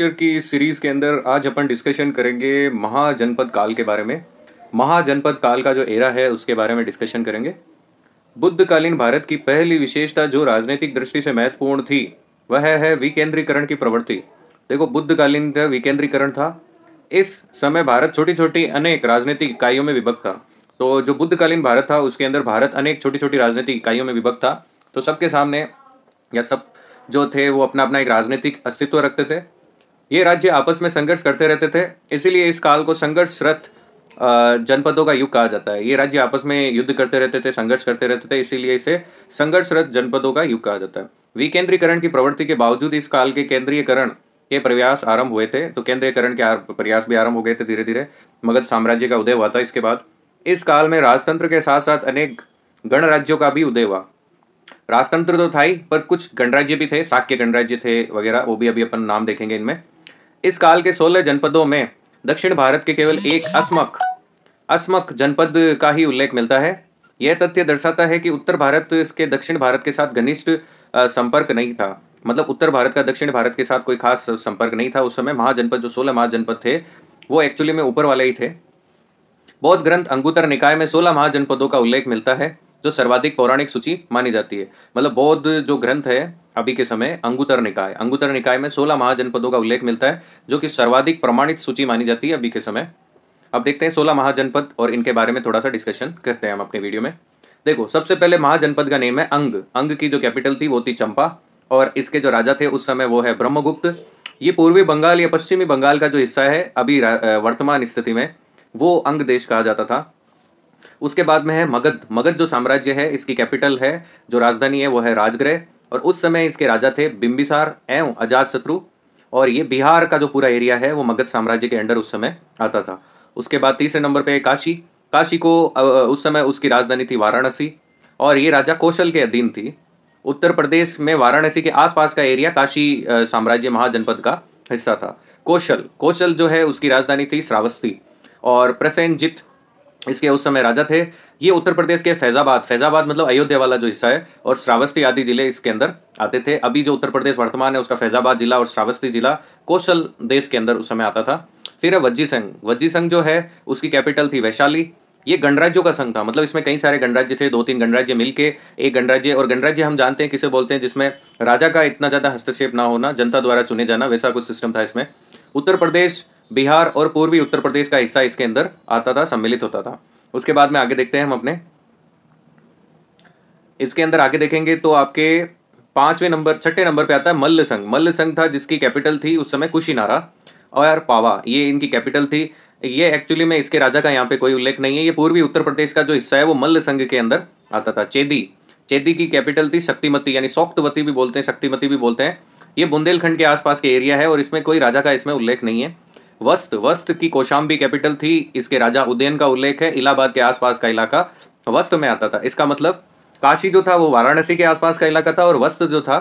lecture की इस series के अंदर आज अपन डिस्कशन करेंगे महाजनपद काल के बारे में महाजनपद काल का जो एरा है उसके बारे में डिस्कशन करेंगे बुद्धकालीन भारत की पहली विशेषता जो राजनीतिक दृष्टि से महत्वपूर्ण थी वह है विकेंद्रीकरण की प्रवृत्ति देखो बुद्धकालीन विकेंद्रीकरण था इस समय भारत छोटी छोटी अनेक राजनीतिक इकाइयों में विभक्त था तो जो बुद्धकालीन भारत था उसके अंदर भारत अनेक छोटी छोटी राजनीतिक इकाइयों में विभक्त था तो सबके सामने या सब जो थे वो अपना अपना एक राजनीतिक अस्तित्व रखते थे ये राज्य आपस में संघर्ष करते रहते थे इसीलिए इस काल को संघर्षरत जनपदों का युग कहा जाता है ये राज्य आपस में युद्ध करते रहते थे संघर्ष करते रहते थे इसीलिए इसे संघर्षरत जनपदों का युग कहा जाता है विकेंद्रीकरण की प्रवृत्ति के बावजूद इस काल के केंद्रीयकरण के प्रयास आरंभ हुए थे तो केंद्रीयकरण के प्रयास भी आरंभ हो गए थे धीरे धीरे मगध साम्राज्य का उदय हुआ था इसके बाद इस काल में राजतंत्र के साथ साथ अनेक गणराज्यों का भी उदय हुआ राजतंत्र तो था ही पर कुछ गणराज्य भी थे साक्य गणराज्य थे वगैरह वो भी अभी अपन नाम देखेंगे इनमें इस काल के सोलह जनपदों में दक्षिण भारत के केवल एक अस्मक अस्मक जनपद का ही उल्लेख मिलता है यह तथ्य दर्शाता है कि उत्तर भारत इसके दक्षिण भारत के साथ घनिष्ठ संपर्क नहीं था मतलब उत्तर भारत का दक्षिण भारत के साथ कोई खास संपर्क नहीं था उस समय महाजनपद जो सोलह महाजनपद थे वो एक्चुअली में ऊपर वाले ही थे बौद्ध ग्रंथ अंगुतर निकाय में सोलह महाजनपदों का उल्लेख मिलता है जो सर्वाधिक पौराणिक सूची मानी जाती है मतलब बौद्ध जो ग्रंथ है अभी के समय अंगुतर निकाय अंगुतर निकाय में सोलह महाजनपदों का उल्लेख मिलता है जो कि सर्वाधिक प्रमाणित सूची मानी जाती है अभी के समय अब देखते हैं सोलह महाजनपद और इनके बारे में थोड़ा सा डिस्कशन करते हैं हम अपने वीडियो में देखो सबसे पहले महाजनपद का नेम है अंग अंग की जो कैपिटल थी वो थी चंपा और इसके जो राजा थे उस समय वो है ब्रह्मगुप्त ये पूर्वी बंगाल या पश्चिमी बंगाल का जो हिस्सा है अभी वर्तमान स्थिति में वो अंग देश कहा जाता था उसके बाद में है मगध मगध जो साम्राज्य है इसकी कैपिटल है जो राजधानी है वो है राजगृह और उस समय इसके राजा थे बिंबिसार एवं अजात शत्रु और ये बिहार का जो पूरा एरिया है वो मगध साम्राज्य के अंडर उस समय आता था उसके बाद तीसरे नंबर पे काशी काशी को उस समय उसकी राजधानी थी वाराणसी और ये राजा कौशल के अधीन थी उत्तर प्रदेश में वाराणसी के आसपास का एरिया काशी साम्राज्य महाजनपद का हिस्सा था कौशल कौशल जो है उसकी राजधानी थी श्रावस्ती और प्रसेंजित इसके उस समय राजा थे ये उत्तर प्रदेश के फैजाबाद फैजाबाद मतलब अयोध्या वाला जो हिस्सा है और श्रावस्ती आदि जिले इसके अंदर आते थे अभी जो उत्तर प्रदेश वर्तमान है उसका फैजाबाद जिला और श्रावस्ती जिला कौशल देश के अंदर उस समय आता था फिर है वज्जी संघ वज्जी संघ जो है उसकी कैपिटल थी वैशाली ये गणराज्यों का संघ था मतलब इसमें कई सारे गणराज्य थे दो तीन गणराज्य मिलके एक गणराज्य और गणराज्य हम जानते हैं किसे बोलते हैं जिसमें राजा का इतना ज़्यादा हस्तक्षेप ना होना जनता द्वारा चुने जाना वैसा कुछ सिस्टम था इसमें उत्तर प्रदेश बिहार और पूर्वी उत्तर प्रदेश का हिस्सा इसके अंदर आता था सम्मिलित होता था उसके बाद में आगे देखते हैं हम अपने इसके अंदर आगे देखेंगे तो आपके पांचवें नंबर छठे नंबर पे आता है मल्ल संघ मल्ल संघ था जिसकी कैपिटल थी उस समय कुशीनारा और पावा ये इनकी कैपिटल थी ये एक्चुअली में इसके राजा का यहाँ पे कोई उल्लेख नहीं है ये पूर्वी उत्तर प्रदेश का जो हिस्सा है वो मल्ल संघ के अंदर आता था चेदी चेदी की कैपिटल थी शक्तिमती यानी सौक्तवती भी बोलते हैं शक्तिमती भी बोलते हैं ये बुंदेलखंड के आसपास के एरिया है और इसमें कोई राजा का इसमें उल्लेख नहीं है वस्त वस्त की कोशाम्बी कैपिटल थी इसके राजा उदयन का उल्लेख है इलाहाबाद के आसपास का इलाका वस्त में आता था इसका मतलब काशी जो था वो वाराणसी के आसपास का इलाका था और वस्त जो था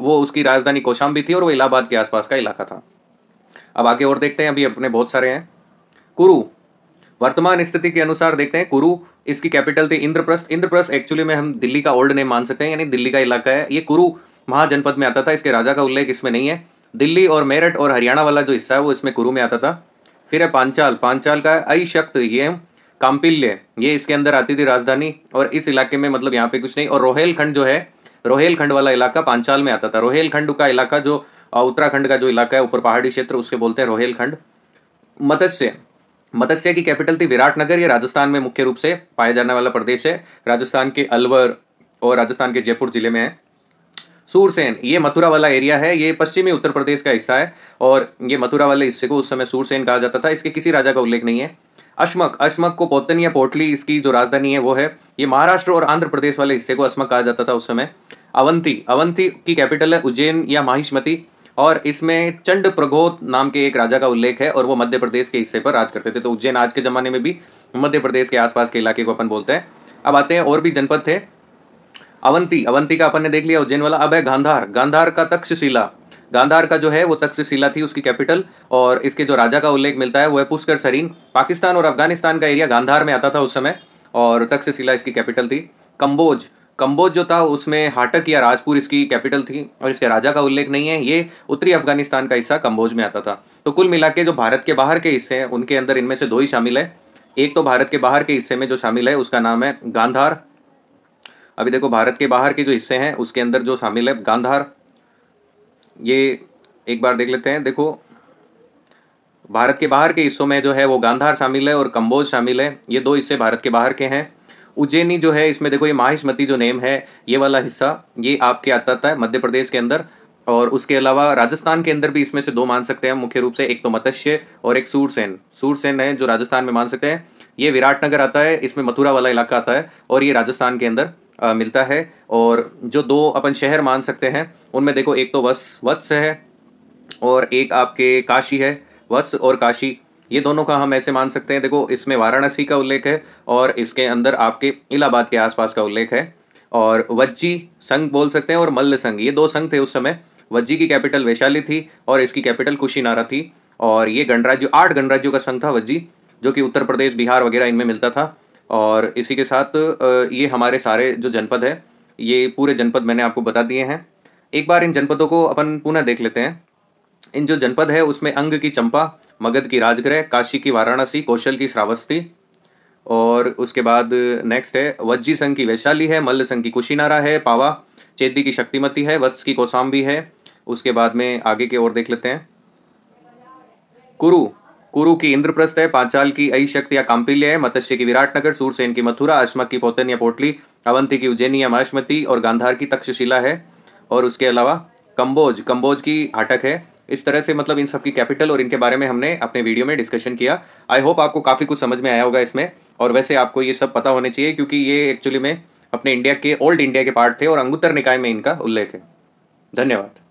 वो उसकी राजधानी कोशाम्बी थी और वो इलाहाबाद के आसपास का इलाका था अब आगे और देखते हैं अभी अपने बहुत सारे हैं कुरु वर्तमान स्थिति के अनुसार देखते हैं कुरु इसकी कैपिटल थी इंद्रप्रस्थ इंद्रप्रस्थ एक्चुअली में हम दिल्ली का ओल्ड नेम मान सकते हैं यानी दिल्ली का इलाका है ये कुरु महाजनपद में आता था इसके राजा का उल्लेख इसमें नहीं है दिल्ली और मेरठ और हरियाणा वाला जो हिस्सा है वो इसमें कुरु में आता था फिर है पांचाल पांचाल का आई शक्त ये काम्पिल्य ये इसके अंदर आती थी राजधानी और इस इलाके में मतलब यहाँ पे कुछ नहीं और रोहेलखंड जो है रोहेलखंड वाला इलाका पांचाल में आता था रोहेलखंड का इलाका जो उत्तराखंड का जो इलाका है ऊपर पहाड़ी क्षेत्र उसके बोलते हैं रोहेलखंड मत्स्य मत्स्य की कैपिटल थी विराटनगर ये राजस्थान में मुख्य रूप से पाया जाने वाला प्रदेश है राजस्थान के अलवर और राजस्थान के जयपुर जिले में है सूरसेन ये मथुरा वाला एरिया है ये पश्चिमी उत्तर प्रदेश का हिस्सा है और ये मथुरा वाले हिस्से को उस समय सूरसेन कहा जाता था इसके किसी राजा का उल्लेख नहीं है अश्मक अश्मक को पोतन या पोटली इसकी जो राजधानी है वो है ये महाराष्ट्र और आंध्र प्रदेश वाले हिस्से को अश्मक कहा जाता था उस समय अवंती अवंती की कैपिटल है उज्जैन या माहिष्मती और इसमें चंड प्रगोत नाम के एक राजा का उल्लेख है और वो मध्य प्रदेश के हिस्से पर राज करते थे तो उज्जैन आज के ज़माने में भी मध्य प्रदेश के आसपास के इलाके को अपन बोलते हैं अब आते हैं और भी जनपद थे अवंती अवंती का अपन ने देख लिया उज्जैन वाला अब है गांधार गांधार का तक्षशिला गांधार का जो है वो तक्षशिला थी उसकी कैपिटल और इसके जो राजा का उल्लेख मिलता है वो है पुष्कर सरीन पाकिस्तान और अफगानिस्तान का एरिया गांधार में आता था उस समय और तक्षशिला इसकी कैपिटल थी कंबोज कंबोज जो था उसमें हाटक या राजपुर इसकी कैपिटल थी और इसके राजा का उल्लेख नहीं है ये उत्तरी अफगानिस्तान का हिस्सा कंबोज में आता था तो कुल मिला के जो भारत के बाहर के हिस्से हैं उनके अंदर इनमें से दो ही शामिल है एक तो भारत के बाहर के हिस्से में जो शामिल है उसका नाम है गांधार अभी देखो भारत के बाहर के जो हिस्से हैं उसके अंदर जो शामिल है गांधार ये एक बार देख लेते हैं देखो भारत के बाहर के हिस्सों में जो है वो गांधार शामिल है और कंबोज शामिल है ये दो हिस्से भारत के बाहर के हैं उज्जैनी जो है इसमें देखो ये माहिष्मती जो नेम है ये वाला हिस्सा ये आपके आता है मध्य प्रदेश के अंदर और उसके अलावा राजस्थान के अंदर भी इसमें से दो मान सकते हैं मुख्य रूप से एक तो मत्स्य और एक सूरसेन सूरसेन है जो राजस्थान में मान सकते हैं ये विराटनगर आता है इसमें मथुरा वाला इलाका आता है और ये राजस्थान के अंदर आ, मिलता है और जो दो अपन शहर मान सकते हैं उनमें देखो एक तो वस वत्स है और एक आपके काशी है वत्स और काशी ये दोनों का हम ऐसे मान सकते हैं देखो इसमें वाराणसी का उल्लेख है और इसके अंदर आपके इलाहाबाद के आसपास का उल्लेख है और वज्जी संघ बोल सकते हैं और मल्ल संघ ये दो संघ थे उस समय वज्जी की कैपिटल वैशाली थी और इसकी कैपिटल कुशीनारा थी और ये गणराज्य आठ गणराज्यों का संघ था वज्जी जो कि उत्तर प्रदेश बिहार वगैरह इनमें मिलता था और इसी के साथ ये हमारे सारे जो जनपद है ये पूरे जनपद मैंने आपको बता दिए हैं एक बार इन जनपदों को अपन पुनः देख लेते हैं इन जो जनपद है उसमें अंग की चंपा मगध की राजगृह काशी की वाराणसी कौशल की श्रावस्ती और उसके बाद नेक्स्ट है वज्जी संघ की वैशाली है मल्ल संघ की कुशीनारा है पावा चेदी की शक्तिमती है वत्स की कोसाम्बी है उसके बाद में आगे की ओर देख लेते हैं कुरु कुरु की इंद्रप्रस्थ है पांचाल की अई शक्ति या कांपिल्य है मत्स्य की विराटनगर सूरसेन की मथुरा अश्मक की पोतन या पोटली अवंती की उज्जैन या माशमती और गांधार की तक्षशिला है और उसके अलावा कंबोज कंबोज की हाटक है इस तरह से मतलब इन सबकी कैपिटल और इनके बारे में हमने अपने वीडियो में डिस्कशन किया आई होप आपको काफ़ी कुछ समझ में आया होगा इसमें और वैसे आपको ये सब पता होने चाहिए क्योंकि ये एक्चुअली में अपने इंडिया के ओल्ड इंडिया के पार्ट थे और अंगुत्तर निकाय में इनका उल्लेख है धन्यवाद